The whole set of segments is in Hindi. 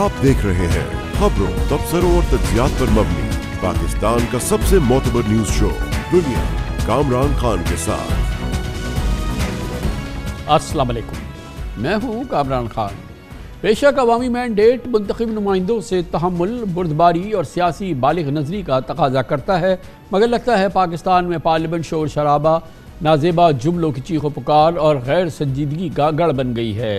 आप देख रहे हैं खबरों तबसरों और तजियात पर मबनी पाकिस्तान का सबसे मोतबर न्यूज शो दुनिया कामरान खान के साथ अस्सलाम वालेकुम मैं हूं कामरान खान बेशक अवामी मैंडेट मंतखब नुमाइंदों से तहमुल बुर्दबारी और सियासी बालग नजरी का तकाजा करता है मगर लगता है पाकिस्तान में पार्लियामेंट शोर शराबा नाजेबा जुमलों की चीखों पुकार और गैर संजीदगी का गढ़ बन गई है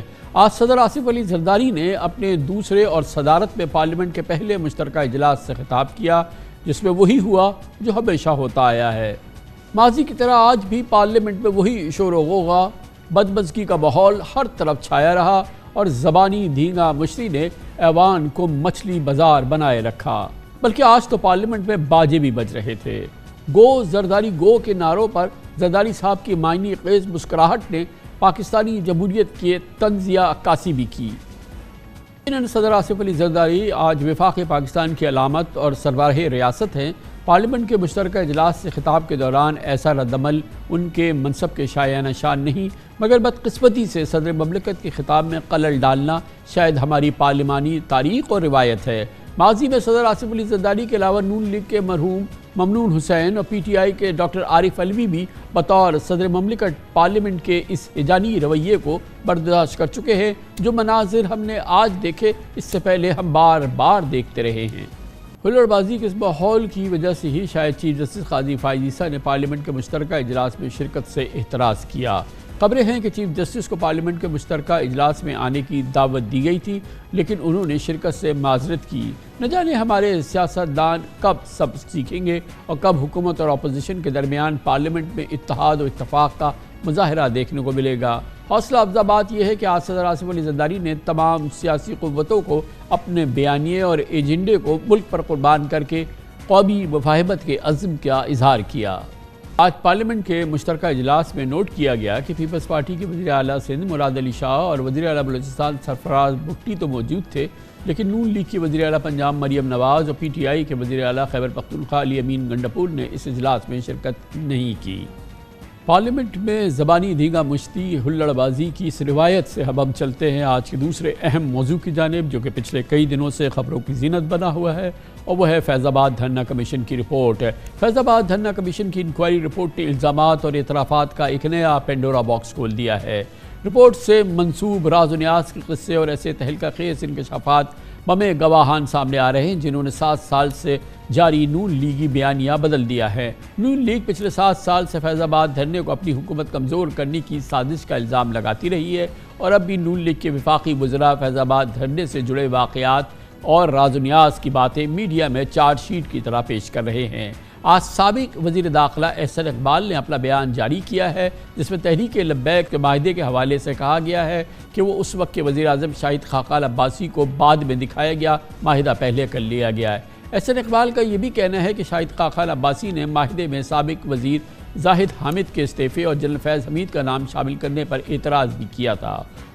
आज सदर आसिफ अली जरदारी ने अपने दूसरे और सदारत में पार्लियामेंट के पहले मुश्तर इजलास से खिताब किया जिसमें वही हुआ जो हमेशा होता आया है माजी की तरह आज भी पार्लियामेंट में वही शोर वोगा बदमजगी का माहौल हर तरफ छाया रहा और ज़बानी धींगा मुश्री ने ऐवान को मछली बाजार बनाए रखा बल्कि आज तो पार्लियामेंट में बाजे भी बज रहे थे गो जरदारी गो के नारों पर जरदारी साहब की मायनी खेज मुस्कराहट ने पाकिस्तानी जमहूरियत के तंजिया अक्कासी भी की इन सदर आसिफ अली जरदारी आज विफाक पाकिस्तान की अलामत और सरबराह रियासत हैं पार्लियामेंट के मुश्तरक अजलास से खिताब के दौरान ऐसा रद्दमल उनके मनसब के शायन शान नहीं मगर बदकस्मती से सदर मबलकत के खिताब में कलल डालना शायद हमारी पार्लिमानी तारीख और रिवायत है माजी में सदर आसिफ अली जरदारी के अलावा नून लीग के मरहूम ममनून हुसैन और पीटीआई के डॉक्टर आरिफ अलवी भी बतौर सदर ममलिकट पार्लियामेंट के इस एजानी रवैये को बर्दाश्त कर चुके हैं जो मनाजिर हमने आज देखे इससे पहले हम बार बार देखते रहे हैं हुलड़बाजी के इस माहौल की वजह से ही शायद चीफ जस्टिस काजी फायजीसा ने पार्लियामेंट के मुश्तर इजलास में शिरकत से एतराज़ किया खबरें हैं कि चीफ जस्टिस को पार्लियामेंट के मुश्तर इजलास में आने की दावत दी गई थी लेकिन उन्होंने शिरकत से माजरत की न जाने हमारे सियासतदान कब सब सीखेंगे और कब हुकूमत और अपोजिशन के दरमियान पार्लियामेंट में इतिहाद और इतफाक़ का मुजाहरा देखने को मिलेगा हौसला अफजा बात यह है कि आज सदर आसिफ अली जदारी ने तमाम सियासी क़वतों को अपने बयानी और एजेंडे को मुल्क पर कुर्बान करके कौमी मुफाहमत के अज़म का इजहार किया आज पार्लियामेंट के मुश्तर इजलास में नोट किया गया कि पीपल्स पार्टी के वजी अल सिंध मुराद अली शाह और वजी अला बलोचिस्तान सरफराज भुट्टी तो मौजूद थे लेकिन नून लीग की वजी अला पंजाब मरीम नवाज़ और पी टी आई के वजी अली खैबर पख्तनख्वा अली अमीन गंडापुर ने इस अजलास में शिरकत नहीं की पार्लियामेंट में ज़बानी दीगा मुश्ती हुल्लड़बाजी की इस रिवायत से हम हम चलते हैं आज के दूसरे अहम मौजू की जानब जो कि पिछले कई दिनों से खबरों की जीनत बना हुआ है और वह है फैज़ाबाद धरना कमीशन की रिपोर्ट फैज़ाबाद धरना कमीशन की इंक्वायरी रिपोर्ट ने इल्ज़ाम और इतराफा का एक नया पेंडोरा बॉक्स खोल दिया है रिपोर्ट से मनसूब राज न्यास के किस्से और ऐसे तहलका खेस इनकशाफात बमे गवाहान सामने आ रहे हैं जिन्होंने सात साल से जारी नून लीगी बयानिया बदल दिया है नून लीग पिछले सात साल से फैज़ाबाद धरने को अपनी हुकूमत कमज़ोर करने की साजिश का इल्ज़ाम लगाती रही है और अब भी नून लीग के विफाकी बुजरा फैज़ाबाद धरने से जुड़े वाकयात और राजुन्यास की बातें मीडिया में चार्जशीट की तरह पेश कर रहे हैं आज सबक वजी दाखिला एहसन इकबाल ने अपना बयान जारी किया है जिसमें तहरीक लब्बैक के माहदे के हवाले से कहा गया है कि वो उस वक्त के वजी अजम शाहिद खाकाल अब्बासी को बाद में दिखाया गया माहिदा पहले कर लिया गया है एहसन इकबाल का ये भी कहना है कि शाहिद खाकाल अब्बासी ने माहदे में सबक वजीर जाहिद हामिद के इस्तीफे और जनरल फैज़ हमीद का नाम शामिल करने पर एतराज़ भी किया था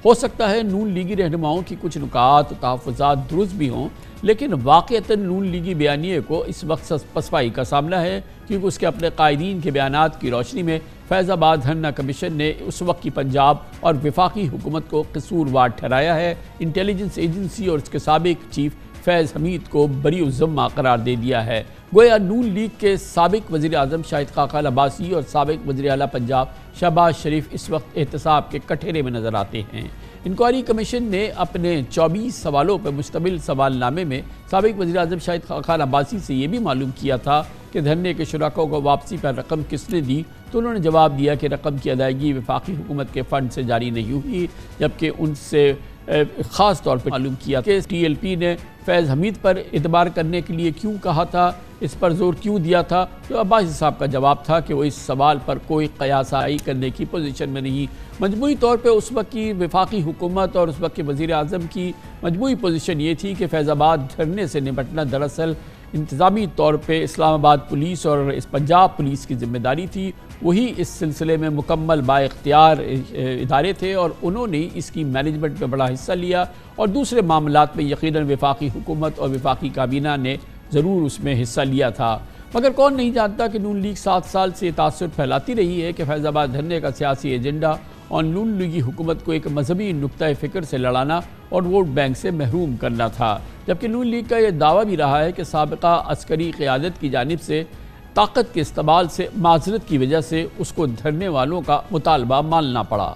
हो सकता है नून लीगी रहनुमाओं की कुछ नुकात तहफात दुरुस्त भी हों लेकिन वाक़ता नून लीगी बयानी को इस वक्त पसवाई का सामना है क्योंकि उसके अपने कायदीन के बयान की रोशनी में फैज़ाबाद हन्ना कमीशन ने उस वक्त की पंजाब और विफाकी हुकूमत को कसूरवार ठहराया है इंटेलिजेंस एजेंसी और उसके सबक चीफ फैज़ हमीद को बरी उज़म्मा करार दे दिया है गोया नून लीग के सबक वजी अजम शाहिद खाखा लबासी और सबक वजी अला पंजाब शहबाज शरीफ इस वक्त एहतसाब के कठेरे में नज़र आते हैं इंक्वायरी कमीशन ने अपने 24 सवालों पर मुश्तमिल सवालनामे में सबक वजी अजम शाहिद खाखा लबासी से ये भी मालूम किया था कि धरने के शराखों को वापसी पर रकम किसने दी तो उन्होंने जवाब दिया कि रकम की अदायगी वफाकी हुकूमत के फ़ंड से जारी नहीं हुई जबकि उनसे ख़ास तौर पर मालूम किया कि टीएलपी ने फैज़ हमीद पर इतबार करने के लिए क्यों कहा था इस पर जोर क्यों दिया था तो अब्बासी साहब का जवाब था कि वो इस सवाल पर कोई कयासाई करने की पोजीशन में नहीं मजमू तौर पर उस वक्त की विफाकी हुकूमत और उस वक्त के वज़ी अजम की मजमू पोजीशन ये थी कि फैज़ाबाद धरने से निपटना दरअसल इंतज़ामी तौर पर इस्लामाबाद पुलिस और इस पंजाब पुलिस की जिम्मेदारी थी वही इस सिलसिले में मुकम्मल बाख्तियार इदारे थे और उन्होंने इसकी मैनेजमेंट में बड़ा हिस्सा लिया और दूसरे मामला में यकीन विफाक हुकूमत और विफाक़ी काबीना ने ज़रूर उसमें हिस्सा लिया था मगर कौन नहीं जानता कि नून लीग सात साल से तासर फैलाती रही है कि फैज़ाबाद धरने का सियासी एजेंडा और नून लीगी हुकूमत को एक मजहबी नुक़ फ़िक्र से लड़ाना और वोट बैंक से महरूम करना था जबकि नून लीग का यह दावा भी रहा है कि सबका अस्करी क़्यादत की जानब से ताकत के इस्तेमाल से माजरत की वजह से उसको धरने वालों का मुतालबा मानना पड़ा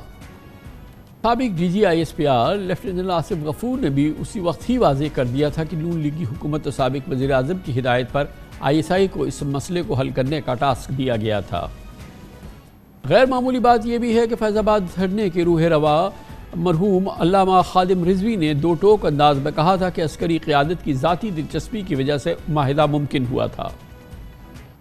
सबक D G I S P R lieutenant general Asif Ghafoor ने भी उसी वक्त ही वाजे कर दिया था कि नून लीग की हुकूमत और सबक वजी अजम की हिदायत पर आई एस आई को इस मसले को हल करने का टास्क दिया गया था गैर मामूली बात यह भी है कि फैज़ाबाद धरने के रूह रवा मरहूम अलामा खादिम रिजवी ने दो टोक अंदाज में कहा था कि अस्करी क़्यादत की ज़ाती दिलचस्पी की वजह से माहिदा मुमकिन हुआ था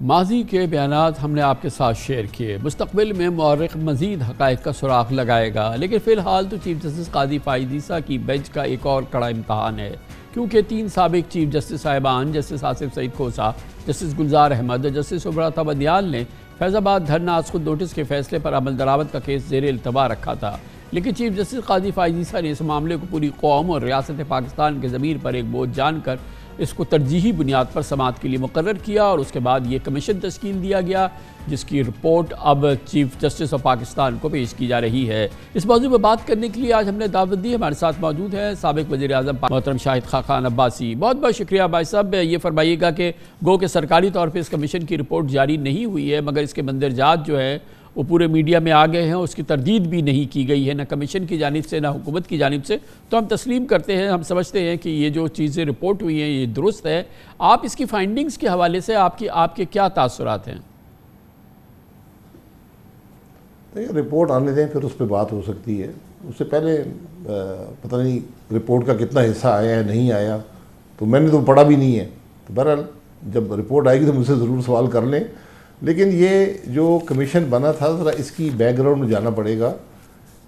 माजी के बयान हमने आपके साथ शेयर किए मुस्तबिल में मौरख मजीद हक़ का सुराख लगाएगा लेकिन फ़िलहाल तो चीफ जस्टिस कादी फ़ायदीसा की बेंच का एक और कड़ा इम्तहान है क्योंकि तीन सबक चीफ जस्टिस साहिबान जस्टिस आसिफ सईद खोसा जस्टिस गुलजार अहमद और जस्टिस उब्राता बदयाल ने फैज़ाबाद धरना खुद नोटिस के फैसले पर अमल दरामद का केस जेर अल्तवा रखा था लेकिन चीफ जस्टिस कादी फ़ायदीसा ने इस मामले को पूरी कौम और रियासत पाकिस्तान के ज़मीर पर एक बोझ जानकर इसको तरजीही बुनियाद पर समात के लिए मुकर किया और उसके बाद ये कमीशन तश्कील दिया गया जिसकी रिपोर्ट अब चीफ जस्टिस ऑफ पाकिस्तान को पेश की जा रही है इस मौजूद में बात करने के लिए आज हमने दावत दी हमारे साथ मौजूद है सबक वजी अजम मोहतरम शाहिद खा खान अब्बासी बहुत बहुत शुक्रिया भाई साहब ये फरमाइएगा कि गो के सरकारी तौर पर इस कमीशन की रिपोर्ट जारी नहीं हुई है मगर इसके मंदरजात जो है वो पूरे मीडिया में आ गए हैं उसकी तरदीद भी नहीं की गई है ना कमीशन की जानब से ना हुकूमत की जानब से तो हम तस्लीम करते हैं हम समझते हैं कि ये जो चीज़ें रिपोर्ट हुई हैं ये दुरुस्त है आप इसकी फाइंडिंग्स के हवाले से आपकी आपके क्या तासरात हैं देखिए रिपोर्ट आने दें फिर उस पर बात हो सकती है उससे पहले पता नहीं रिपोर्ट का कितना हिस्सा आया है नहीं आया तो मैंने तो पढ़ा भी नहीं है तो बहरहाल जब रिपोर्ट आएगी तो मुझसे ज़रूर सवाल कर लें लेकिन ये जो कमीशन बना था ज़रा इसकी बैकग्राउंड में जाना पड़ेगा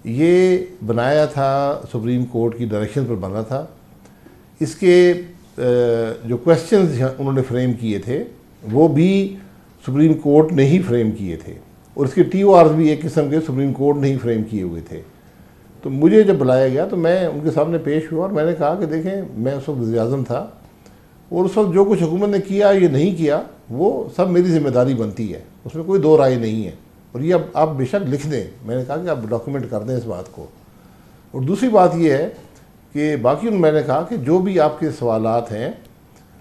ये बनाया था सुप्रीम कोर्ट की डायरेक्शन पर बना था इसके जो क्वेश्चंस उन्होंने फ्रेम किए थे वो भी सुप्रीम कोर्ट ने ही फ्रेम किए थे और इसके टी भी एक किस्म के सुप्रीम कोर्ट ने ही फ्रेम किए हुए थे तो मुझे जब बुलाया गया तो मैं उनके सामने पेश हुआ और मैंने कहा कि देखें मैं उस वक्त वजे था और उस वक्त जो कुछ हुकूमत ने किया ये नहीं किया वो सब मेरी जिम्मेदारी बनती है उसमें कोई दो राय नहीं है और ये अब आप बेशक लिख दें मैंने कहा कि आप डॉक्यूमेंट कर दें इस बात को और दूसरी बात यह है कि बाकी मैंने कहा कि जो भी आपके सवाल हैं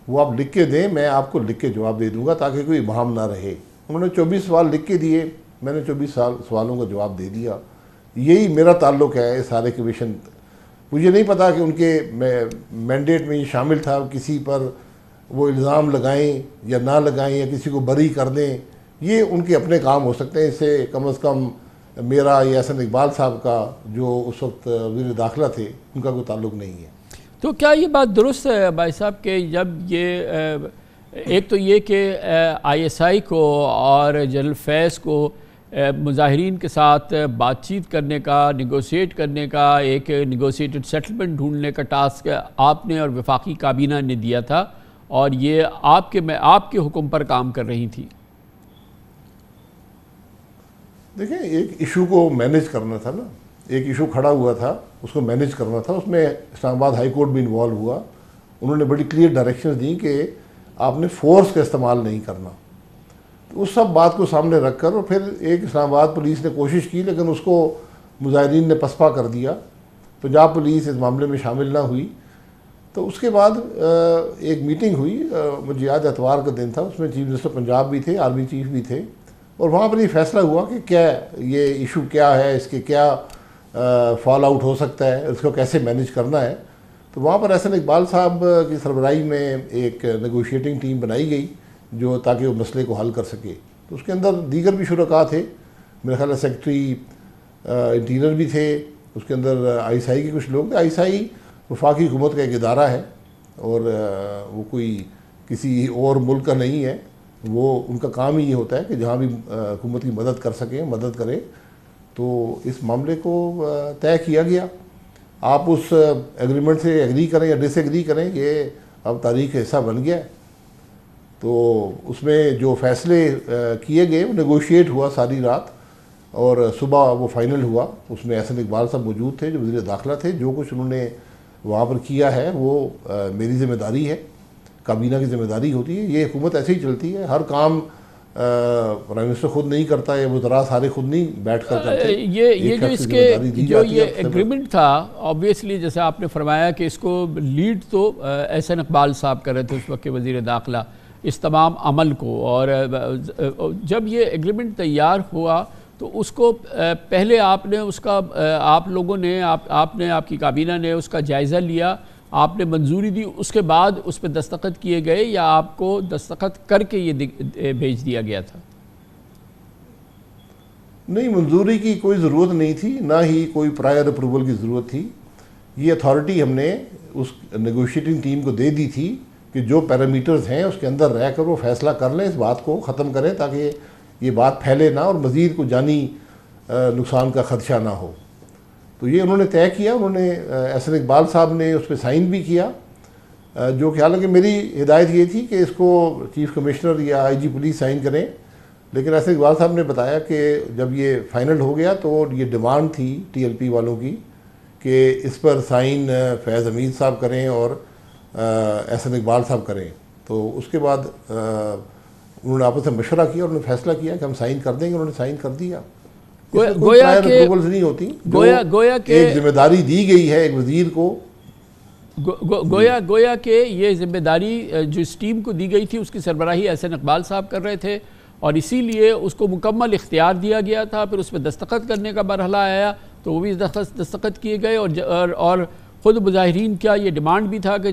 वो आप लिख के दें मैं आपको लिख के जवाब दे दूँगा ताकि कोई भाव ना रहे उन्होंने चौबीस सवाल लिख के दिए मैंने चौबीस साल सवालों का जवाब दे दिया यही मेरा ताल्लुक है इस सारे कमीशन मुझे नहीं पता कि उनके मैंडेट में ये शामिल था किसी पर वो इल्ज़ाम लगाएं या ना लगाएं या किसी को बरी कर दें ये उनके अपने काम हो सकते हैं इससे कम अज़ कम मेरा या इकबाल साहब का जो उस वक्त वजीर दाखिला थे उनका कोई ताल्लुक नहीं है तो क्या ये बात दुरुस्त है भाई साहब के जब ये एक तो ये कि आईएसआई को और जनरल फैज़ को मुजाहरीन के साथ बातचीत करने का निगोशिएट करने का एक निगोशिएटेड सेटलमेंट ढूंढने का टास्क आपने और वफाकी काबीना ने दिया था और ये आपके मैं आपके हुक्म पर काम कर रही थी देखिए एक इशू को मैनेज करना था ना एक इशू खड़ा हुआ था उसको मैनेज करना था उसमें इस्लामाबाद हाई कोर्ट भी इन्वॉल्व हुआ उन्होंने बड़ी क्लियर डायरेक्शंस दी कि आपने फोर्स का इस्तेमाल नहीं करना तो उस सब बात को सामने रख कर और फिर एक इस्लामाबाद पुलिस ने कोशिश की लेकिन उसको मुजाहरीन ने पसपा कर दिया पंजाब पुलिस इस मामले में शामिल ना हुई तो उसके बाद एक मीटिंग हुई मुझे याद एतवार का दिन था उसमें चीफ मिनिस्टर पंजाब भी थे आर्मी चीफ भी थे और वहाँ पर ये फैसला हुआ कि क्या ये इशू क्या है इसके क्या फॉल आउट हो सकता है इसको कैसे मैनेज करना है तो वहाँ पर एहसन इकबाल साहब की सरबराही में एक नगोशिएटिंग टीम बनाई गई जो ताकि वो मसले को हल कर सके तो उसके अंदर दीगर भी शुरा थे मेरे ख्याल सेक्रेटरी इंटीरियर भी थे उसके अंदर आई के कुछ लोग थे आई वफाकी हुकूमत का एक इदारा है और वो कोई किसी और मुल्क का नहीं है वो उनका काम ही ये होता है कि जहाँ भी हुकूमत की मदद कर सकें मदद करें तो इस मामले को तय किया गया आप उस एग्रीमेंट से एग्री करें या डिसएग्री करें ये अब तारीख हिस्सा बन गया है तो उसमें जो फैसले किए गए वो नेगोशिएट हुआ सारी रात और सुबह वो फाइनल हुआ उसमें एहसन इकबाल साहब मौजूद थे जो वजी दाखिला थे जो कुछ उन्होंने वहाँ पर किया है वो आ, मेरी जिम्मेदारी है काबीना की जिम्मेदारी होती है ये हुकूमत ऐसे ही चलती है हर काम प्राइम मिनिस्टर खुद नहीं करता है वजरा सारे खुद नहीं बैठ कर करते ये ये जो इसके जो ये एग्रीमेंट था ऑब्वियसली जैसे आपने फरमाया कि इसको लीड तो एहसन इकबाल साहब कर रहे थे उस वक्त के वजीर दाखिला इस तमाम अमल को और जब ये एग्रीमेंट तैयार हुआ तो उसको पहले आपने उसका आप लोगों ने आप आपने आपकी काबीना ने उसका जायज़ा लिया आपने मंजूरी दी उसके बाद उस पर दस्तखत किए गए या आपको दस्तखत करके ये भेज दिया गया था नहीं मंजूरी की कोई ज़रूरत नहीं थी ना ही कोई प्रायर अप्रूवल की ज़रूरत थी ये अथॉरिटी हमने उस नगोशिएटिंग टीम को दे दी थी कि जो पैरामीटर्स हैं उसके अंदर रहकर वो फैसला कर लें इस बात को ख़त्म करें ताकि ये बात फैले ना और मज़ीद को जानी नुकसान का ख़दशा ना हो तो ये उन्होंने तय किया उन्होंने एहसन इकबाल साहब ने उस पर साइन भी किया जो कि हालांकि मेरी हिदायत ये थी कि इसको चीफ़ कमिश्नर या आई जी पुलिस साइन करें लेकिन एहसन इकबाल साहब ने बताया कि जब ये फ़ाइनल हो गया तो ये डिमांड थी टी एल पी वालों की कि इस पर साइन फैज़ अमीन साहब करें और एहसन इकबाल साहब करें तो उसके बाद आ, उन्होंने आपस में मशवरा किया उन्होंने फैसला किया कि हम साइन कर देंगे उन्होंने साइन कर दिया अप्रूवल्स नहीं होती गोया गोया के एक जिम्मेदारी दी गई है एक वजीर को गो, गो, गोया गोया के ये जिम्मेदारी जो इस टीम को दी गई थी उसकी सरबराही एहसन इकबाल साहब कर रहे थे और इसीलिए उसको मुकम्मल इख्तियार दिया गया था फिर उस पर दस्तखत करने का मरहला आया तो वो भी दस्तखत किए गए और, और, और ख़ुद मुजाहरीन का ये डिमांड भी था कि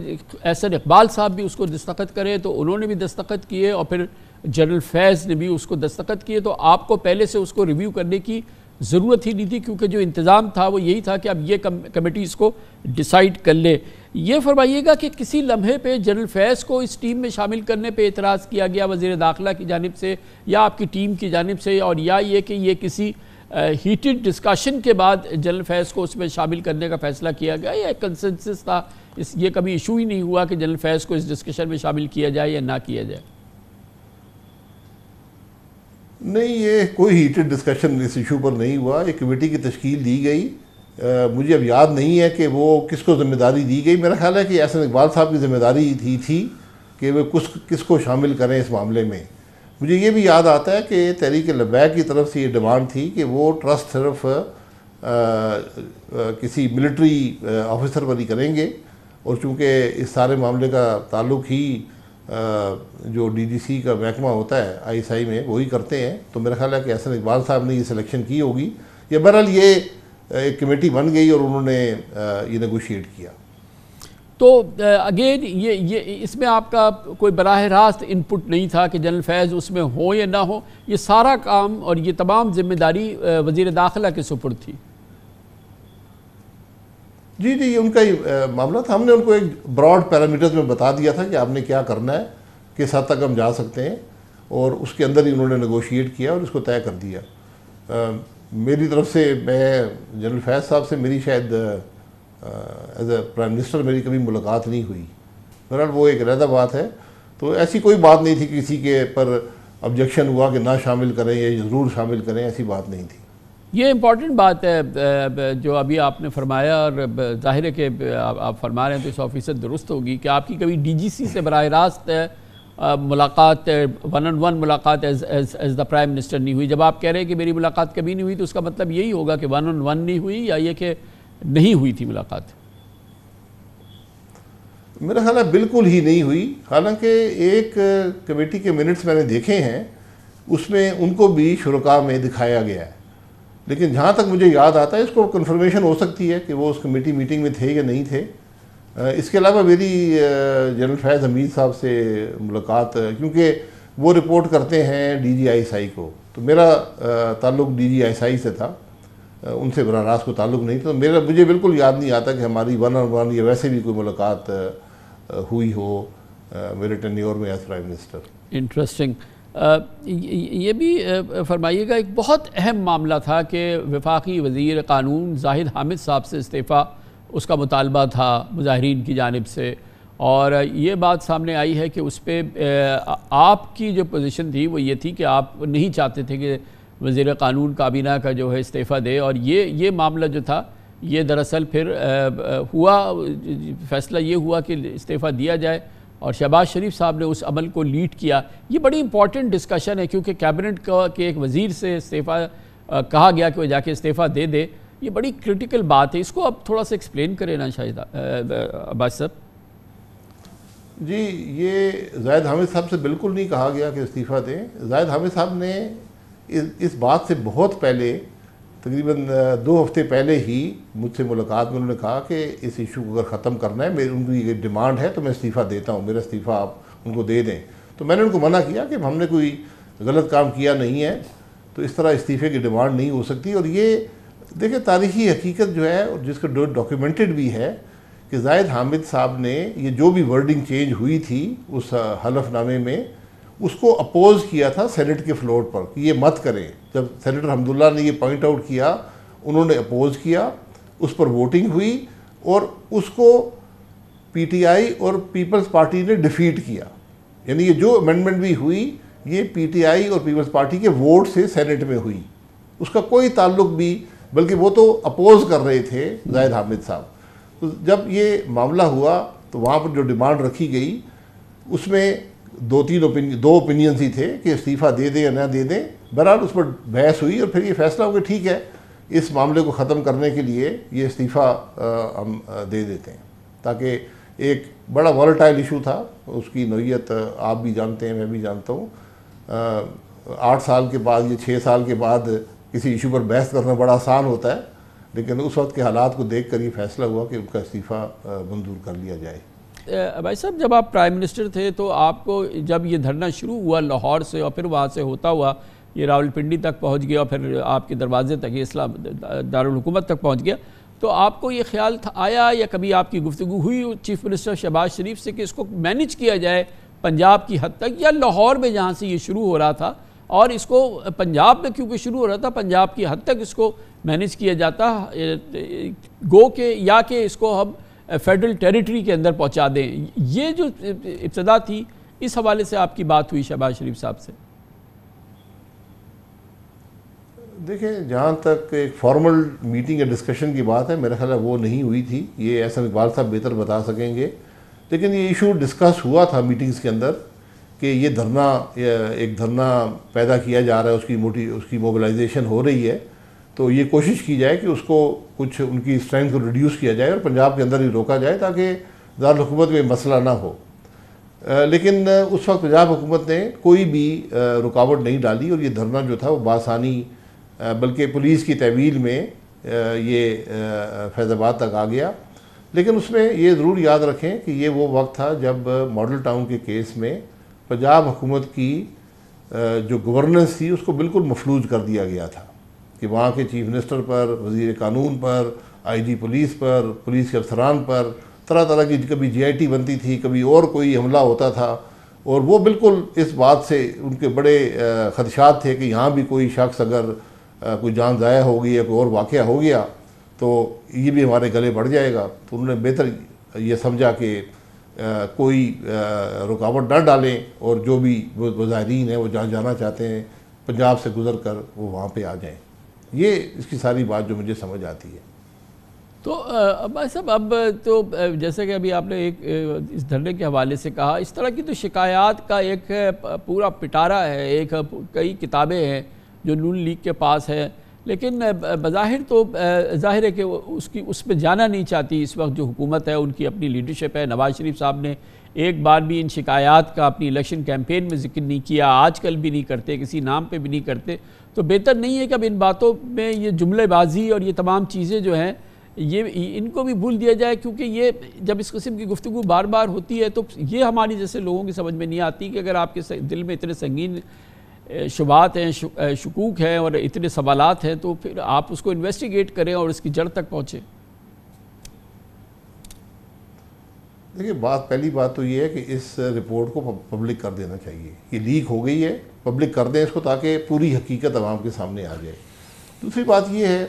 एहसन इकबाल साहब भी उसको दस्तखत करें तो उन्होंने भी दस्तखत किए और फिर जनरल फैज़ ने भी उसको दस्तखत किए तो आपको पहले से उसको रिव्यू करने की ज़रूरत ही नहीं थी क्योंकि जो इंतज़ाम था वो यही था कि अब ये कम, कमेटी इसको डिसाइड कर ले ये फरमाइएगा कि किसी लम्हे पे जनरल फैज़ को इस टीम में शामिल करने पे एतराज़ किया गया वजीर दाखिला की जानब से या आपकी टीम की जानब से और या ये कि ये किसी हीटेड डिस्कशन के बाद जनरल फैज़ को उसमें शामिल करने का फैसला किया गया या कंसेंसिस था इस ये कभी इशू ही नहीं हुआ कि जनरल फैज़ को इस डिस्कशन में शामिल किया जाए या ना किया जाए नहीं ये कोई हीटेड डिस्कशन इस इशू पर नहीं हुआ एक कमेटी की तश्कील दी गई आ, मुझे अब याद नहीं है कि वो किसको ज़िम्मेदारी दी गई मेरा ख्याल है कि एहसन इकबाल साहब की ज़िम्मेदारी थी थी कि वे कुछ किसको शामिल करें इस मामले में मुझे ये भी याद आता है कि तहरीक लबैक की तरफ से ये डिमांड थी कि वो ट्रस्ट सिर्फ किसी मिलिट्री ऑफिसर पर ही करेंगे और चूँकि इस सारे मामले का ताल्लुक ही जो डीडीसी का महकमा होता है आईएसआई में वही करते हैं तो मेरा ख्याल है कि हसन इकबाल साहब ने ये सिलेक्शन की होगी या बहरहाल ये एक कमेटी बन गई और उन्होंने ये नगोशिएट किया तो अगेन ये ये इसमें आपका कोई बरह रास्त इनपुट नहीं था कि जनरल फैज़ उसमें हो या ना हो ये सारा काम और ये तमाम जिम्मेदारी वज़ी दाखिला के सुपुर थी जी जी ये उनका ही मामला था हमने उनको एक ब्रॉड पैरामीटर्स में बता दिया था कि आपने क्या करना है किस हद तक हम जा सकते हैं और उसके अंदर ही उन्होंने नगोशिएट किया और इसको तय कर दिया आ, मेरी तरफ से मैं जनरल फैज साहब से मेरी शायद एज ए प्राइम मिनिस्टर मेरी कभी मुलाकात नहीं हुई बहरहाल वो एक रहदा बात है तो ऐसी कोई बात नहीं थी किसी के पर ऑब्जेक्शन हुआ कि ना शामिल करें या ज़रूर शामिल करें ऐसी बात नहीं थी ये इम्पॉर्टेंट बात है जो अभी आपने फरमाया और जाहिर है कि आप फरमा रहे हैं तो इस फीसद दुरुस्त होगी कि आपकी कभी डीजीसी से बरह रास्त मुलाकात वन ऑन वन मुलाकात as as as the prime minister नहीं हुई जब आप कह रहे हैं कि मेरी मुलाकात कभी नहीं हुई तो उसका मतलब यही होगा कि वन ऑन वन नहीं हुई या ये कि नहीं हुई थी मुलाकात मेरा ख्याल बिल्कुल ही नहीं हुई हालांकि एक कमेटी के मिनट्स मैंने देखे हैं उसमें उनको भी शुरुआ में दिखाया गया है लेकिन जहाँ तक मुझे याद आता है इसको कन्फर्मेशन हो सकती है कि वो उस कमेटी मीटिंग में थे या नहीं थे इसके अलावा मेरी जनरल फैज़ हमीद साहब से मुलाकात क्योंकि वो रिपोर्ट करते हैं D G I S I को तो मेरा ताल्लुक़ D G I S I से था उनसे बरा रास्त को ताल्लुक़ नहीं था तो मेरा मुझे बिल्कुल याद नहीं आता कि हमारी वन ऑन वन या वैसे भी कोई मुलाकात हुई हो मेरे टेन्योर में एज प्राइम मिनिस्टर इंटरेस्टिंग ये भी फरमाइएगा एक बहुत अहम मामला था कि वफाकी वज़ी कानून जाहिद हामिद साहब से इस्तीफ़ा उसका मुतालबा था मुजाहरीन की जानब से और ये बात सामने आई है कि उस पर आपकी जो पोजीशन थी वो ये थी कि आप नहीं चाहते थे कि वज़ी कानून काबीना का जो है इस्तीफ़ा दे और ये ये मामला जो था ये दरअसल फिर हुआ फैसला ये हुआ कि इस्तीफ़ा दिया जाए और शहबाज शरीफ साहब ने उस अमल को लीड किया ये बड़ी इंपॉर्टेंट डिस्कशन है क्योंकि कैबिनेट का के एक वज़ीर से इस्तीफ़ा कहा गया कि वो जाके इस्तीफ़ा दे दे ये बड़ी क्रिटिकल बात है इसको आप थोड़ा सा एक्सप्लेन करें ना शाहिद अब्बास साहब जी ये जायद हामिद साहब से बिल्कुल नहीं कहा गया कि इस्तीफ़ा दें जायद हामिद साहब ने इस, इस बात से बहुत पहले तकरीबन दो हफ्ते पहले ही मुझसे मुलाकात में उन्होंने कहा कि इस इशू को अगर ख़त्म करना है मेरी उनकी डिमांड है तो मैं इस्तीफ़ा देता हूँ मेरा इस्तीफ़ा आप उनको दे दें तो मैंने उनको मना किया कि हमने कोई गलत काम किया नहीं है तो इस तरह इस्तीफ़े की डिमांड नहीं हो सकती और ये देखिए तारीखी हकीकत जो है और जिसका डॉक्यूमेंटेड भी है कि जायद हामिद साहब ने ये जो भी वर्डिंग चेंज हुई थी उस हलफनामे में उसको अपोज किया था सेनेट के फ्लोर पर कि ये मत करें जब सेनेटर हमदुल्ला ने ये पॉइंट आउट किया उन्होंने अपोज किया उस पर वोटिंग हुई और उसको पीटीआई और पीपल्स पार्टी ने डिफीट किया यानी ये जो अमेंडमेंट भी हुई ये पीटीआई और पीपल्स पार्टी के वोट से सेनेट में हुई उसका कोई ताल्लुक भी बल्कि वो तो अपोज कर रहे थे जाहिद हामिद साहब तो जब ये मामला हुआ तो वहाँ पर जो डिमांड रखी गई उसमें दो तीन ओपिनियन दो ओपिनियन ही थे कि इस्तीफ़ा दे दें या ना दे दें बहरहाल उस पर बहस हुई और फिर ये फैसला हो गया ठीक है इस मामले को ख़त्म करने के लिए ये इस्तीफ़ा हम दे देते हैं ताकि एक बड़ा वॉलेटाइल इशू था उसकी नोयत आप भी जानते हैं मैं भी जानता हूँ आठ साल के बाद या छः साल के बाद किसी इशू पर बहस करना बड़ा आसान होता है लेकिन उस वक्त के हालात को देख कर ये फैसला हुआ कि उनका इस्तीफ़ा मंजूर कर लिया जाए भाई साहब जब आप प्राइम मिनिस्टर थे तो आपको जब ये धरना शुरू हुआ लाहौर से और फिर वहाँ से होता हुआ ये रावलपिंडी तक पहुँच गया और फिर आपके दरवाजे तक ये इस्लाम दारकूमत तक पहुँच गया तो आपको ये ख्याल था आया या कभी आपकी गुफ्तु हुई चीफ मिनिस्टर शहबाज शरीफ से कि इसको मैनेज किया जाए पंजाब की हद तक या लाहौर में जहाँ से ये शुरू हो रहा था और इसको पंजाब में क्योंकि शुरू हो रहा था पंजाब की हद तक इसको मैनेज किया जाता गो के या कि इसको हम फेडरल टेरिटरी के अंदर पहुंचा दें ये जो इब्तदा थी इस हवाले से आपकी बात हुई शहबाज शरीफ साहब से देखिए जहाँ तक एक फॉर्मल मीटिंग या डिस्कशन की बात है मेरा ख्याल वो नहीं हुई थी ये ऐसा इकबाल साहब बेहतर बता सकेंगे लेकिन ये इशू डिस्कस हुआ था मीटिंग्स के अंदर कि ये धरना एक धरना पैदा किया जा रहा है उसकी मोटी उसकी मोबिलाइजेशन हो रही है तो ये कोशिश की जाए कि उसको कुछ उनकी स्ट्रेंथ को रिड्यूस किया जाए और पंजाब के अंदर ही रोका जाए ताकि दारकूमत में मसला ना हो आ, लेकिन उस वक्त पंजाब हुकूमत ने कोई भी आ, रुकावट नहीं डाली और ये धरना जो था वो बासानी बल्कि पुलिस की तहवील में आ, ये फैज़ाबाद तक आ गया लेकिन उसमें ये ज़रूर याद रखें कि ये वो वक्त था जब मॉडल टाउन के केस में पंजाब हुकूमत की जो गवर्नेंस थी उसको बिल्कुल मफलूज कर दिया गया था कि वहाँ के चीफ मिनिस्टर पर वजीर कानून पर आईजी पुलिस पर पुलिस के अफसरान पर तरह तरह की कभी जीआईटी बनती थी कभी और कोई हमला होता था और वो बिल्कुल इस बात से उनके बड़े खदशात थे कि यहाँ भी कोई शख्स अगर कोई जान ज़ाया होगी या कोई और वाक़ हो गया तो ये भी हमारे गले बढ़ जाएगा तो उन्होंने बेहतर ये समझा कि कोई रुकावट ना डालें और जो भी वो हैं वो जहाँ जाना चाहते हैं पंजाब से गुजर कर वो वहाँ पर आ जाएँ ये इसकी सारी बात जो मुझे समझ आती है तो भाई साहब अब तो जैसे कि अभी आपने एक इस धरने के हवाले से कहा इस तरह की तो शिकायत का एक पूरा पिटारा है एक कई किताबें हैं जो नून लीग के पास है लेकिन बज़ाहिर तो ज़ाहिर है कि उसकी उस पर जाना नहीं चाहती इस वक्त जो हुकूमत है उनकी अपनी लीडरशिप है नवाज़ शरीफ साहब ने एक बार भी इन शिकायात का अपनी इलेक्शन कैंपेन में जिक्र नहीं किया आजकल भी नहीं करते किसी नाम पे भी नहीं करते तो बेहतर नहीं है कि अब इन बातों में ये जुमलेबाजी और ये तमाम चीज़ें जो हैं ये इनको भी भूल दिया जाए क्योंकि ये जब इस किस्म की गुफ्तु बार बार होती है तो ये हमारी जैसे लोगों की समझ में नहीं आती कि अगर आपके दिल में इतने संगीन शुबात हैं शकूक हैं और इतने सवालत हैं तो फिर आप उसको इन्वेस्टिगेट करें और इसकी जड़ तक पहुँचें देखिए बात पहली बात तो ये है कि इस रिपोर्ट को पब्लिक कर देना चाहिए ये लीक हो गई है पब्लिक कर दें इसको ताकि पूरी हकीकत आवाम के सामने आ जाए दूसरी बात ये है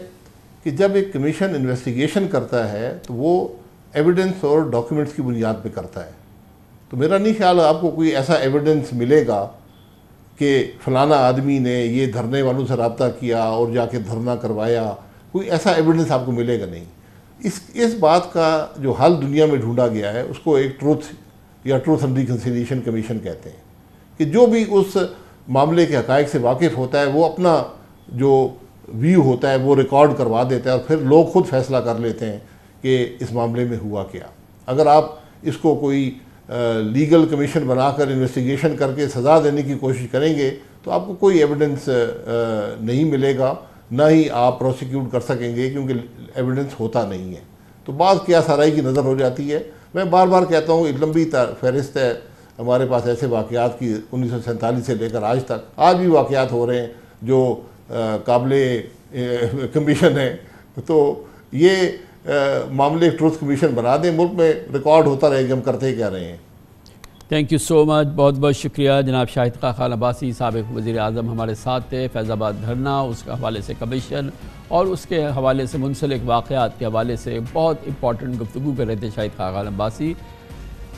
कि जब एक कमीशन इन्वेस्टिगेशन करता है तो वो एविडेंस और डॉक्यूमेंट्स की बुनियाद पे करता है तो मेरा नहीं ख्याल आपको कोई ऐसा एविडेंस मिलेगा कि फ़लाना आदमी ने ये धरने वालों से रबता किया और जाके धरना करवाया कोई ऐसा एविडेंस आपको मिलेगा नहीं इस इस बात का जो हल दुनिया में ढूंढा गया है उसको एक ट्रूथ या ट्रूथ एंड रिकन्सिलेशन कमीशन कहते हैं कि जो भी उस मामले के हक़ से वाकिफ़ होता है वो अपना जो व्यू होता है वो रिकॉर्ड करवा देता है और फिर लोग ख़ुद फैसला कर लेते हैं कि इस मामले में हुआ क्या अगर आप इसको कोई लीगल कमीशन बनाकर इन्वेस्टिगेशन करके सज़ा देने की कोशिश करेंगे तो आपको कोई एविडेंस नहीं मिलेगा ना ही आप प्रोसिक्यूट कर सकेंगे क्योंकि एविडेंस होता नहीं है तो बात क्या साराई की नज़र हो जाती है मैं बार बार कहता हूँ एक लंबी फहरिस्त है हमारे पास ऐसे वाक़ात की उन्नीस से लेकर आज तक आज भी वाक़ात हो रहे हैं जो काबिल कमीशन है तो ये मामले ट्रूथ कमीशन बना दें मुल्क में रिकॉर्ड होता रहे कि हम करते क्या रहे हैं थैंक यू सो मच बहुत बहुत शुक्रिया जनाब शाहिद का खान अब्बासी सबक वज़ी अजम हमारे साथ थे फैज़ाबाद धरना उसके हवाले से कमीशन और उसके हवाले से मुंसलिक वाक़ात के हवाले से बहुत इंपॉर्टेंट गुफ्तु कर रहे थे शाहिद का खान अब्बासी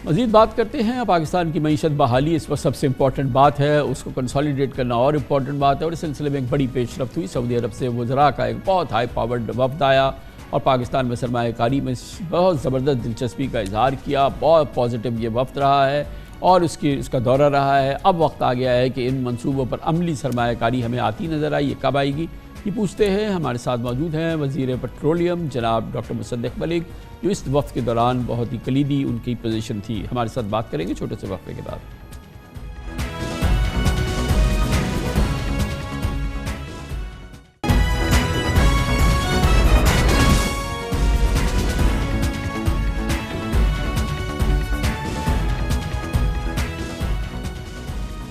मज़ीद बात करते हैं पाकिस्तान की मीशत बहाली इस वक्त सबसे इम्पॉर्टेंट बात है उसको कंसॉलीडेट करना और इम्पॉर्टेंट बात है और इस सिलसिले में एक बड़ी पेशरफ हुई सऊदी अरब से वज़रा का एक बहुत हाई पावर्ड वफद आया और पाकिस्तान में सरमाकारी में बहुत ज़बरदस्त दिलचस्पी का इजहार किया बहुत पॉजिटिव ये वक्त रहा है और उसकी इसका दौरा रहा है अब वक्त आ गया है कि इन मनसूबों पर अमली सरमाकारी हमें आती नज़र आई ये कब आएगी ये पूछते हैं हमारे साथ मौजूद हैं वजीर पेट्रोलियम जनाब डॉक्टर मुसद्दक मलिक जो इस वक्त के दौरान बहुत ही कलीदी उनकी पोजीशन थी हमारे साथ बात करेंगे छोटे से वक्त के बाद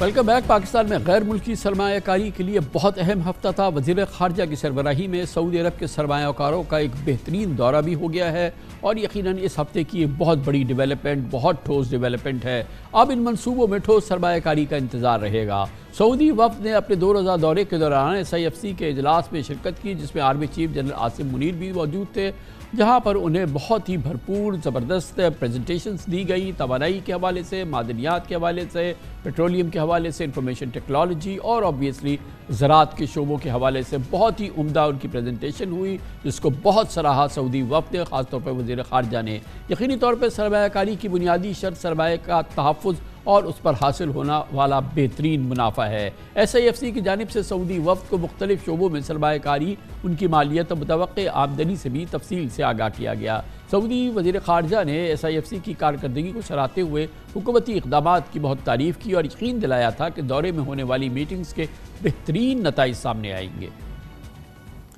वेलकम बैक पाकिस्तान में गैर मुल्की सरमाकारी के लिए बहुत अहम हफ्ता था वजीर खारजा की सरबराही में सऊदी अरब के सरमाकारों का एक बेहतरीन दौरा भी हो गया है और यकीनन इस हफ्ते की एक बहुत बड़ी डेवलपमेंट बहुत ठोस डेवलपमेंट है अब इन मनसूबों में ठोस सरमाकारी का इंतज़ार रहेगा सऊदी वफ ने अपने दो रोज़ा दौरे के दौरान एस आई एफ सी के अजलास में शिरकत की जिसमें army chief general Asim Munir भी मौजूद थे जहाँ पर उन्हें बहुत ही भरपूर ज़बरदस्त प्रजेंटेशन दी गई तोानाई के हवाले से मादनियात के हवाले से पेट्रोलियम के हवाले से इंफॉर्मेशन टेक्नोलॉजी और ऑबियसली ज़रात के शोबों के हवाले से बहुत ही उमदा उनकी प्रजेंटेशन हुई जिसको बहुत सराहा सऊदी वफद ख़ासतौर पर वजीर खारजा ने यकीनी तौर पर सरमाकारी की बुनियादी शर्त सरमाए का तहफ़ और उस पर हासिल होना वाला बेहतरीन मुनाफा है एस आई एफ सी की जानब से सऊदी वफद को मुख्तलि शोबों में सरमाकारी उनकी मालियत और मुतव आमदनी से भी तफसील से आगाह किया गया सऊदी वजीर खारजा ने एस आई एफ सी की कारकर्दगी को सराहते हुए हुकूमती इकदाम की बहुत तारीफ की और यकीन दिलाया था कि दौरे में होने वाली मीटिंग्स के बेहतरीन नतज सामने आएंगे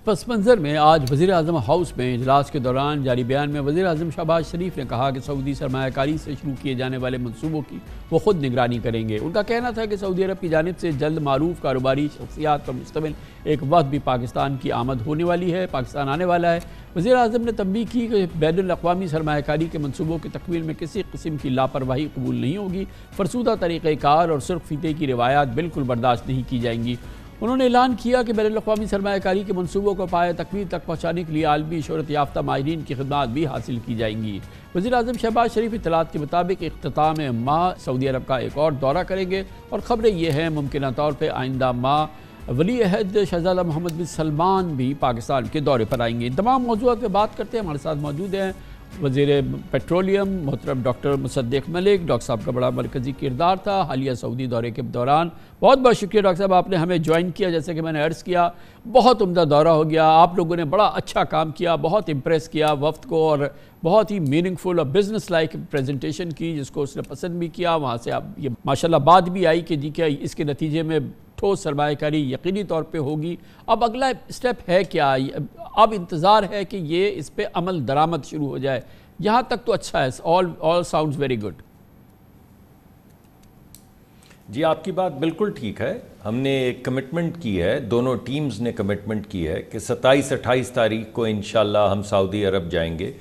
पस मंज़र में आज वजी अजम हाउस में इजलास के दौरान जारी बयान में वजी अजम शहबाज शरीफ ने कहा कि सऊदी सरमाकारी से शुरू किए जाने वाले मनसूबों की वो खुद निगरानी करेंगे उनका कहना था कि सऊदी अरब की जानब से जल्द मरूफ कारोबारी शख्सियात पर मुश्तमिल एक वक्त भी पाकिस्तान की आमद होने वाली है पाकिस्तान आने वाला है वजी अजम ने तबी की कि बैन अवी सरमाकारी के मनसूबों की तकमील में किसी किस्म की लापरवाही कबूल नहीं होगी फरसूदा तरीक़ार और सुर्ख फीते की रवायात बिल्कुल बर्दाश्त नहीं की जाएंगी उन्होंने ऐलान किया कि बैन अवी सरमाकारी के मनसूबों को पाए तकमील तक पहुँचाने के लिए आलमी शहरत याफ्तर माहरीन की खदमात भी हासिल की जाएंगी वजी अजम शहबाज शरीफ इतलात के मुताबिक अख्ताम माह सऊदी अरब का एक और दौरा करेंगे और ख़बरें यह हैं मुमकिन तौर पर आइंदा माह वली अहद शहजादा मोहम्मद बिन सलमान भी पाकिस्तान के दौरे पर आएंगे तमाम मौजूद पर बात करते हैं हमारे साथ मौजूद हैं वजीर पेट्रोलियम मोहतरम डॉक्टर मुसद्देक मलिक डॉक्टर साहब का बड़ा मरकज़ी किरदार था हालिया सऊदी दौरे के दौरान बहुत बहुत शुक्रिया डॉक्टर साहब आपने हमें ज्वाइन किया जैसे कि मैंने अर्ज़ किया बहुत उम्दा दौरा हो गया आप लोगों ने बड़ा अच्छा काम किया बहुत इम्प्रेस किया वफ़्त को और बहुत ही मीनिंगफुल और बिज़नेस लाइक प्रेजेंटेशन की जिसको उसने पसंद भी किया वहाँ से आप ये माशाला बात भी आई कि जी क्या इसके नतीजे में ठोस सरमाकारी यकीनी तौर पर होगी अब अगला स्टेप है क्या अब इंतज़ार है कि ये इस पर अमल दरामद शुरू हो जाए यहाँ तक तो अच्छा है all all sound very good जी आपकी बात बिल्कुल ठीक है हमने एक कमिटमेंट की है दोनों टीम्स ने कमिटमेंट की है कि 27 अट्ठाईस तारीख को इन हम सऊदी अरब जाएंगे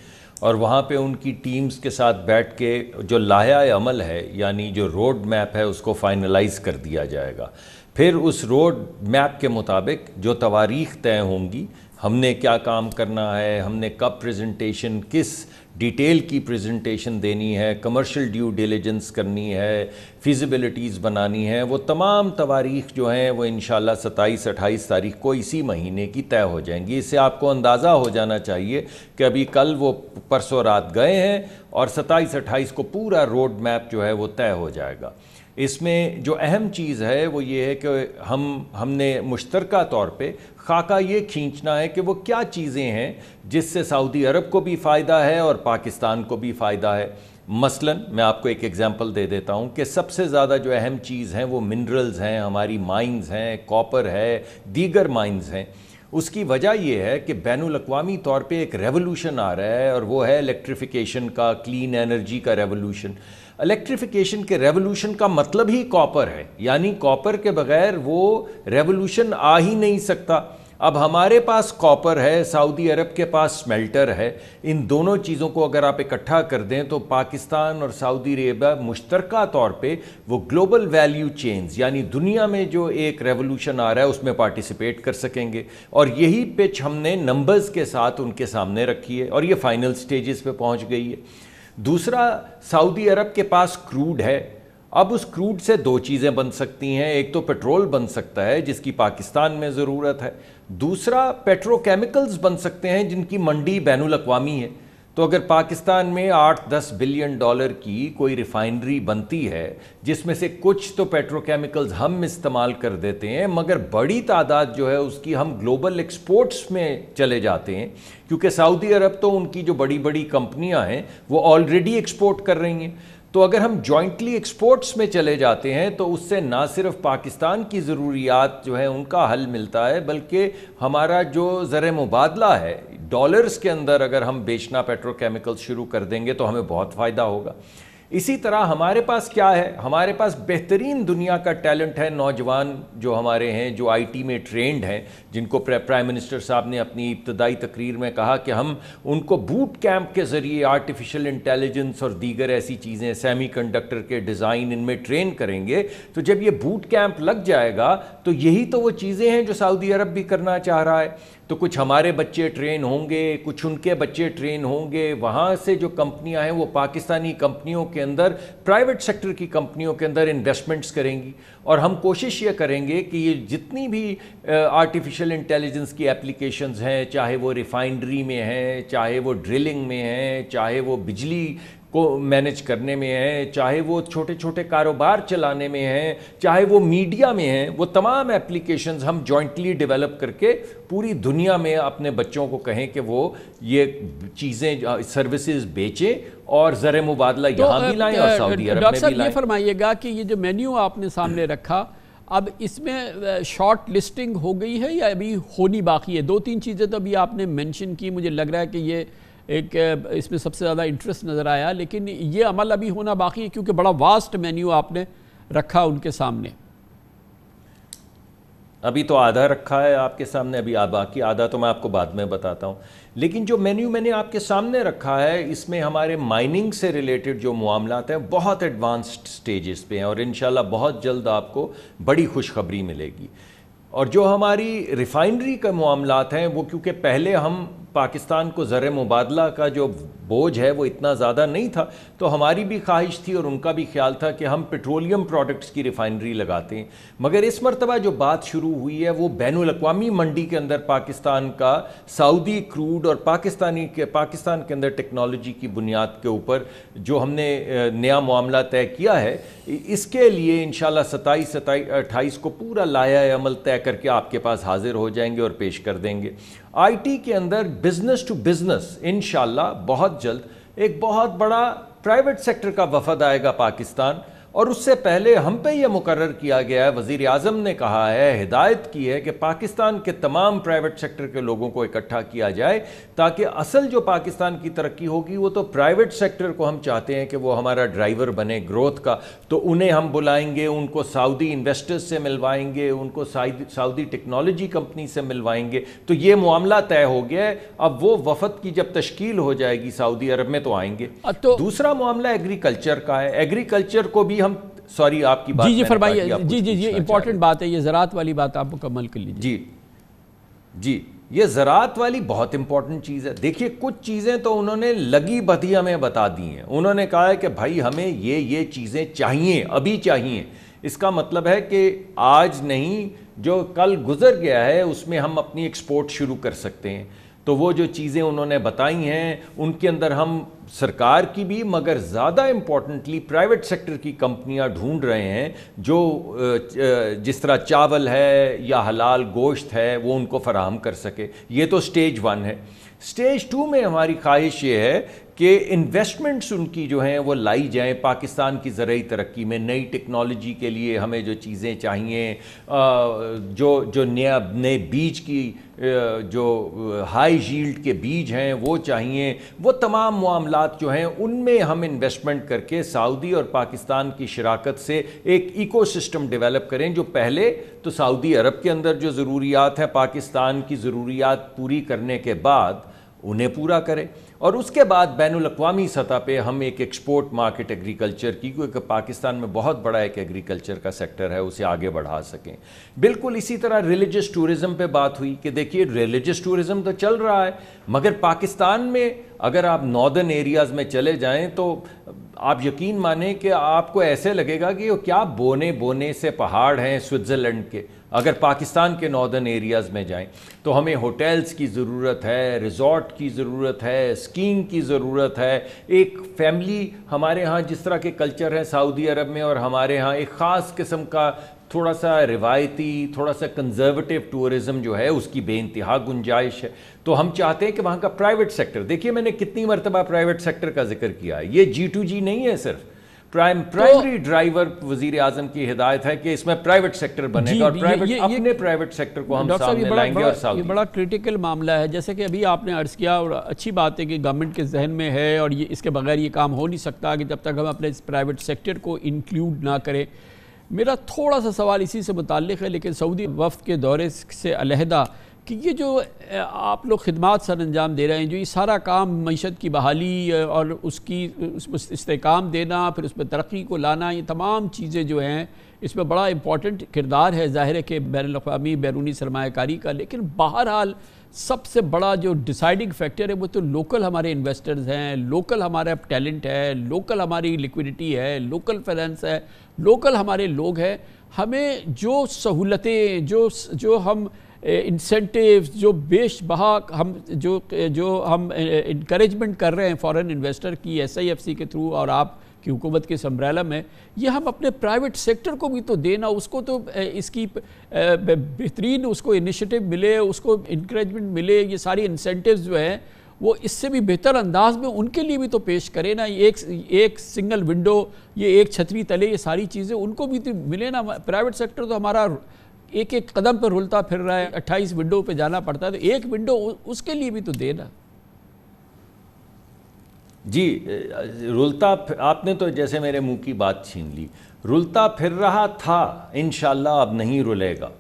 और वहाँ पे उनकी टीम्स के साथ बैठ के जो लाया अमल है यानी जो रोड मैप है उसको फाइनलाइज कर दिया जाएगा फिर उस रोड मैप के मुताबिक जो तवारीख तय होंगी हमने क्या काम करना है हमने कब प्रेजेंटेशन किस डिटेल की प्रेजेंटेशन देनी है कमर्शियल ड्यू डिलीजेंस करनी है फिजिबिलिटीज़ बनानी है वो तमाम तवारीख जो हैं वो इन शाला सत्ताईस अट्ठाईस तारीख को इसी महीने की तय हो जाएंगी इससे आपको अंदाज़ा हो जाना चाहिए कि अभी कल वो परसों रात गए हैं और सत्ताईस अट्ठाईस को पूरा रोड मैप जो है वो तय हो जाएगा इसमें जो अहम चीज़ है वो ये है कि हम हमने मुश्तरक तौर पे खाका ये खींचना है कि वो क्या चीज़ें हैं जिससे सऊदी अरब को भी फ़ायदा है और पाकिस्तान को भी फ़ायदा है मसलन मैं आपको एक एग्ज़ाम्पल दे देता हूँ कि सबसे ज़्यादा जो अहम चीज़ हैं वो मिनरल्स हैं हमारी माइंस हैं कॉपर है दीगर माइंस हैं उसकी वजह यह है कि बैन अवी तौर पर एक रेवोल्यूशन आ रहा है और वह है इलेक्ट्रिफिकेशन का क्लीन एनर्जी का रेवोल्यूशन इलेक्ट्रिफिकेशन के रेवोल्यूशन का मतलब ही कॉपर है यानी कॉपर के बगैर वो रेवोल्यूशन आ ही नहीं सकता अब हमारे पास कॉपर है सऊदी अरब के पास स्मेल्टर है इन दोनों चीज़ों को अगर आप इकट्ठा कर दें तो पाकिस्तान और सऊदी अरेबिया मुश्तरक तौर पे वो ग्लोबल वैल्यू चेंज यानी दुनिया में जो एक रेवोल्यूशन आ रहा है उसमें पार्टिसिपेट कर सकेंगे और यही पिच हमने नंबर्स के साथ उनके सामने रखी है और ये फाइनल स्टेजेस पे पहुंच गई है दूसरा सऊदी अरब के पास क्रूड है अब उस क्रूड से दो चीज़ें बन सकती हैं एक तो पेट्रोल बन सकता है जिसकी पाकिस्तान में ज़रूरत है दूसरा पेट्रोकेमिकल्स बन सकते हैं जिनकी मंडी बैन अवी है तो अगर पाकिस्तान में आठ दस बिलियन डॉलर की कोई रिफाइनरी बनती है जिसमें से कुछ तो पेट्रोकेमिकल्स हम इस्तेमाल कर देते हैं मगर बड़ी तादाद जो है उसकी हम ग्लोबल एक्सपोर्ट्स में चले जाते हैं क्योंकि सऊदी अरब तो उनकी जो बड़ी बड़ी कंपनियां हैं वो ऑलरेडी एक्सपोर्ट कर रही हैं तो अगर हम जॉइंटली एक्सपोर्ट्स में चले जाते हैं तो उससे ना सिर्फ पाकिस्तान की ज़रूरियात जो है उनका हल मिलता है बल्कि हमारा जो ज़र मुबादला है डॉलर्स के अंदर अगर हम बेचना पेट्रोकेमिकल्स शुरू कर देंगे तो हमें बहुत फ़ायदा होगा इसी तरह हमारे पास क्या है हमारे पास बेहतरीन दुनिया का टैलेंट है नौजवान जो हमारे हैं जो आईटी में ट्रेंड हैं जिनको प्राइम मिनिस्टर साहब ने अपनी इब्तदाई तकरीर में कहा कि हम उनको बूट कैंप के ज़रिए आर्टिफिशियल इंटेलिजेंस और दीगर ऐसी चीज़ें सेमी कंडक्टर के डिज़ाइन इनमें ट्रेन करेंगे तो जब ये बूट कैंप लग जाएगा तो यही तो वो चीज़ें हैं जो सऊदी अरब भी करना चाह रहा है तो कुछ हमारे बच्चे ट्रेन होंगे कुछ उनके बच्चे ट्रेन होंगे वहाँ से जो कंपनियाँ हैं वो पाकिस्तानी कंपनियों के अंदर प्राइवेट सेक्टर की कंपनियों के अंदर इन्वेस्टमेंट्स करेंगी और हम कोशिश ये करेंगे कि ये जितनी भी आर्टिफिशियल इंटेलिजेंस की एप्लीकेशंस हैं चाहे वो रिफाइनरी में हैं चाहे वो ड्रिलिंग में हैं चाहे वो बिजली को मैनेज करने में है चाहे वो छोटे छोटे कारोबार चलाने में है चाहे वो मीडिया में है वो तमाम एप्लीकेशन हम जॉइंटली डेवलप करके पूरी दुनिया में अपने बच्चों को कहें कि वो ये चीज़ें सर्विसेज बेचें और ज़र मुबादला तो यहाँ भी लाएँ और सऊदी अरब में भी ये फरमाइएगा कि ये जो मेन्यू आपने सामने रखा अब इसमें शॉर्ट लिस्टिंग हो गई है या अभी होनी बाकी है दो तीन चीज़ें तो अभी आपने मेंशन की मुझे लग रहा है कि ये एक इसमें सबसे ज़्यादा इंटरेस्ट नज़र आया लेकिन ये अमल अभी होना बाकी है क्योंकि बड़ा वास्ट मेन्यू आपने रखा उनके सामने अभी तो आधा रखा है आपके सामने अभी बाकी आधा तो मैं आपको बाद में बताता हूँ लेकिन जो मेन्यू मैंने आपके सामने रखा है इसमें हमारे माइनिंग से रिलेटेड जो मामला हैं बहुत एडवांस्ड स्टेजेस पे हैं और इन बहुत जल्द आपको बड़ी खुशखबरी मिलेगी और जो हमारी रिफाइनरी के मामला हैं वो क्योंकि पहले हम पाकिस्तान को ज़र मुबादला का जो बोझ है वो इतना ज़्यादा नहीं था तो हमारी भी ख्वाहिश थी और उनका भी ख्याल था कि हम पेट्रोलियम प्रोडक्ट्स की रिफाइनरी लगाते हैं मगर इस मरतबा जो बात शुरू हुई है वो बैन अवी मंडी के अंदर पाकिस्तान का सऊदी क्रूड और पाकिस्तानी के पाकिस्तान के अंदर टेक्नोलॉजी की बुनियाद के ऊपर जो हमने नया मामला तय किया है इसके लिए इन शाला सताईस सताई अट्ठाईस को पूरा लाया अमल तय करके आपके पास हाजिर हो जाएंगे और पेश कर देंगे आईटी के अंदर बिजनेस टू बिजनेस इन बहुत जल्द एक बहुत बड़ा प्राइवेट सेक्टर का वफद आएगा पाकिस्तान और उससे पहले हम पे यह मुकर किया गया है वजीर अजम ने कहा है हिदायत की है कि पाकिस्तान के तमाम प्राइवेट सेक्टर के लोगों को इकट्ठा किया जाए ताकि असल जो पाकिस्तान की तरक्की होगी वो तो प्राइवेट सेक्टर को हम चाहते हैं कि वो हमारा ड्राइवर बने ग्रोथ का तो उन्हें हम बुलाएंगे उनको सऊदी इन्वेस्टर्स से मिलवाएंगे उनको सऊदी टेक्नोलॉजी कंपनी से मिलवाएंगे तो ये मामला तय हो गया है अब वो वफद की जब तश्कील हो जाएगी सऊदी अरब में तो आएंगे तो दूसरा मामला एग्रीकल्चर का है एग्रीकल्चर को भी हम सॉरी आपकी बात जी जी फरमाइए जी जी ये इंपॉर्टेंट बात है ये ज़रात वाली बात आप मुकम्मल कर लीजिए जी जी ये ज़रात वाली बहुत इंपॉर्टेंट चीज़ है देखिए कुछ चीज़ें तो उन्होंने लगी बधी हमें बता दी हैं उन्होंने कहा है कि भाई हमें ये ये चीज़ें चाहिए अभी चाहिए इसका मतलब है कि आज नहीं जो कल गुजर गया है उसमें हम अपनी एक्सपोर्ट शुरू कर सकते हैं तो वो जो चीज़ें उन्होंने बताई हैं उनके अंदर हम सरकार की भी मगर ज़्यादा इम्पॉर्टेंटली प्राइवेट सेक्टर की कंपनियां ढूंढ रहे हैं जो जिस तरह चावल है या हलाल गोश्त है वो उनको फराहम कर सके ये तो स्टेज वन है स्टेज टू में हमारी ख्वाहिश ये है कि इन्वेस्टमेंट्स उनकी जो हैं वो लाई जाएं पाकिस्तान की ज़रूरी तरक्की में नई टेक्नोलॉजी के लिए हमें जो चीज़ें चाहिए जो जो नया नए बीज की जो हाई जील्ड के बीज हैं वो चाहिए वो तमाम मामला जो हैं उनमें हम इन्वेस्टमेंट करके सऊदी और पाकिस्तान की शराकत से एक इकोसिस्टम डेवलप करें जो पहले तो सऊदी अरब के अंदर जो ज़रूरियात हैं पाकिस्तान की ज़रूरियात पूरी करने के बाद उन्हें पूरा करें और उसके बाद बैन अवी सतह पे हम एक एक्सपोर्ट मार्केट एग्रीकल्चर की क्योंकि पाकिस्तान में बहुत बड़ा एक एग्रीकल्चर का सेक्टर है उसे आगे बढ़ा सकें बिल्कुल इसी तरह रिलीजियस टूरिज़म पे बात हुई कि देखिए रिलीजियस टूरिज़्म तो चल रहा है मगर पाकिस्तान में अगर आप नॉर्दर्न एरियाज़ में चले जाएँ तो आप यकीन माने कि आपको ऐसे लगेगा कि वो क्या बोने बोने से पहाड़ हैं स्विट्ज़रलैंड के अगर पाकिस्तान के नॉर्दर्न एरियाज़ में जाएं तो हमें होटल्स की ज़रूरत है रिजॉर्ट की ज़रूरत है स्कीइंग की ज़रूरत है एक फैमिली हमारे यहाँ जिस तरह के कल्चर हैं सऊदी अरब में और हमारे यहाँ एक ख़ास किस्म का थोड़ा सा रिवायती थोड़ा सा कंजर्वेटिव टूरिज़म जो है उसकी बेानतहा गुंजाइश है तो हम चाहते हैं कि वहां का प्राइवेट सेक्टर देखिए मैंने कितनी मरतबा प्राइवेट सेक्टर का जिक्र किया ये जी टू जी नहीं है सिर्फ प्राइम प्राइमरी तो, ड्राइवर वजीर आजम की हिदायत है कि इसमें प्राइवेट सेक्टर बनेगा और प्राइवेट ये, ये, अपने प्राइवेट सेक्टर को हम सामने लाएंगे और साउथ ये बड़ा क्रिटिकल मामला है जैसे कि अभी आपने अर्ज किया और अच्छी बात है कि गवर्नमेंट के जहन में है और ये इसके बगैर ये काम हो नहीं सकता कि जब तक हम अपने इस प्राइवेट सेक्टर को इंक्लूड ना करें मेरा थोड़ा सा सवाल इसी से मुतल है लेकिन सऊदी वफ्त के दौरे से अलहदा कि ये जो आप लोग खदमात सर अंजाम दे रहे हैं जो ये सारा काम मीशत की बहाली और उसकी उस पर इसकाम देना फिर उस पर तरक्की को लाना ये तमाम चीज़ें जो हैं इसमें बड़ा इम्पॉर्टेंट किरदार है ज़ाहिर है कि बैन अवी बैरूनी सरमाकारी का लेकिन बहरहाल सबसे बड़ा जो डिसाइडिंग फैक्टर है वो तो लोकल हमारे इन्वेस्टर्स हैं लोकल हमारा टैलेंट है लोकल हमारी लिक्विडिटी है लोकल फाइनेंस है लोकल हमारे लोग हैं हमें जो सहूलतें जो जो हम इंसेंटिव जो बेश बहाक हम जो जो हम इनक्रेजमेंट कर रहे हैं फॉरेन इन्वेस्टर की सी के थ्रू और आप की हुकूमत के समब्रैला में ये हम अपने प्राइवेट सेक्टर को भी तो देना उसको तो इसकी बेहतरीन उसको इनिशिएटिव मिले उसको इनक्रेजमेंट मिले ये सारी इंसेंटिव्स जो हैं वो इससे भी बेहतर अंदाज में उनके लिए भी तो पेश करें ना एक एक सिंगल विंडो ये एक छतरी तले ये सारी चीज़ें उनको भी तो मिले ना प्राइवेट सेक्टर तो हमारा एक एक कदम पर रुलता फिर रहा है अट्ठाईस विंडो पे जाना पड़ता है तो एक विंडो उसके लिए भी तो देना जी रुलता आपने तो जैसे मेरे मुंह की बात छीन ली रुलता फिर रहा था इन अब नहीं रुलेगा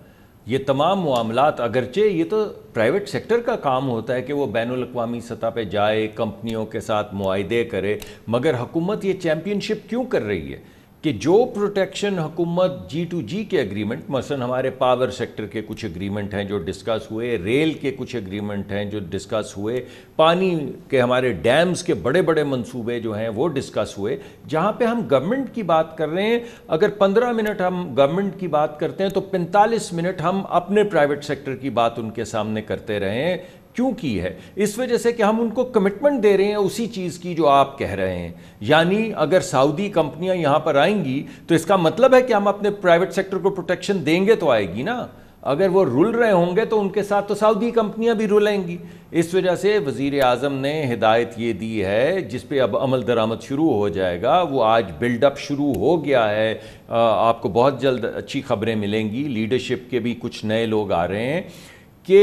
ये तमाम मामला अगरचे ये तो प्राइवेट सेक्टर का काम होता है कि वो बैन अवी सतह पर जाए कंपनियों के साथ मुआदे करे मगर हुकूमत ये चैम्पियनशिप क्यों कर रही है कि जो प्रोटेक्शन हुकूमत जी टू जी के एग्रीमेंट मसलन हमारे पावर सेक्टर के कुछ एग्रीमेंट हैं जो डिस्कस हुए रेल के कुछ एग्रीमेंट हैं जो डिस्कस हुए पानी के हमारे डैम्स के बड़े बड़े मंसूबे जो हैं वो डिस्कस हुए जहाँ पे हम गवर्नमेंट की बात कर रहे हैं अगर पंद्रह मिनट हम गवर्नमेंट की बात करते हैं तो पैंतालीस मिनट हम अपने प्राइवेट सेक्टर की बात उनके सामने करते रहें क्यों की है इस वजह से कि हम उनको कमिटमेंट दे रहे हैं उसी चीज़ की जो आप कह रहे हैं यानी अगर सऊदी कंपनियां यहां पर आएंगी तो इसका मतलब है कि हम अपने प्राइवेट सेक्टर को प्रोटेक्शन देंगे तो आएगी ना अगर वो रुल रहे होंगे तो उनके साथ तो सऊदी कंपनियां भी रुलेंगी इस वजह से वज़ी अजम ने हिदायत ये दी है जिस पे अब अमल दरामद शुरू हो जाएगा वो आज बिल्डअप शुरू हो गया है आपको बहुत जल्द अच्छी खबरें मिलेंगी लीडरशिप के भी कुछ नए लोग आ रहे हैं कि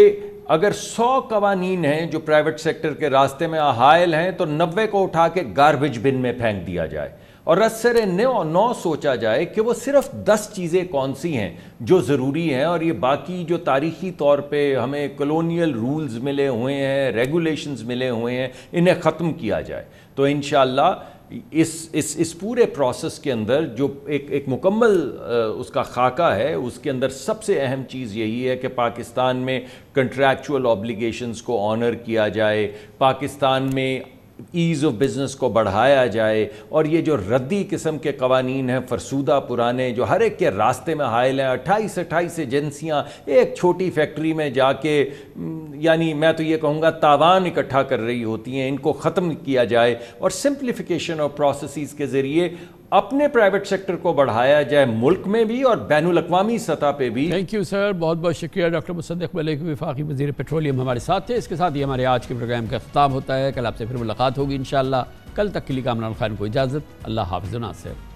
अगर 100 कवानीन हैं जो प्राइवेट सेक्टर के रास्ते में हायल हैं तो 90 को उठा के गार्बेज बिन में फेंक दिया जाए और असर नौ नौ सोचा जाए कि वो सिर्फ दस चीज़ें कौन सी हैं जो ज़रूरी हैं और ये बाकी जो तारीखी तौर पे हमें कलोनियल रूल्स मिले हुए हैं रेगुलेशंस मिले हुए हैं इन्हें ख़त्म किया जाए तो इन इस इस इस पूरे प्रोसेस के अंदर जो एक एक मुकम्मल उसका खाका है उसके अंदर सबसे अहम चीज़ यही है कि पाकिस्तान में कंट्रैक्चुअल ऑब्लिगेशंस को ऑनर किया जाए पाकिस्तान में ईज़ ऑफ बिज़नेस को बढ़ाया जाए और ये जो रद्दी किस्म के कवानीन हैं फरसूदा पुराने जो हर एक के रास्ते में हायल हैं अट्ठाईस अट्ठाईस एजेंसियाँ एक छोटी फैक्ट्री में जाके यानी मैं तो ये कहूँगा तावान इकट्ठा कर रही होती हैं इनको ख़त्म किया जाए और सिंप्लीफिकेशन और प्रोसेस के ज़रिए अपने प्राइवेट सेक्टर को बढ़ाया जाए मुल्क में भी और बैन अवी सतह पर भी थैंक यू सर बहुत बहुत शुक्रिया डॉक्टर मुसदक मलिक विफाकी वजीर पेट्रोलियम हमारे साथ थे इसके साथ ही हमारे आज के प्रोग्राम का अख्ताब होता है कल आपसे फिर मुलाकात होगी इन कल तक के लिए कामरान खान को इजाज़त अल्लाह हाफिज नासिर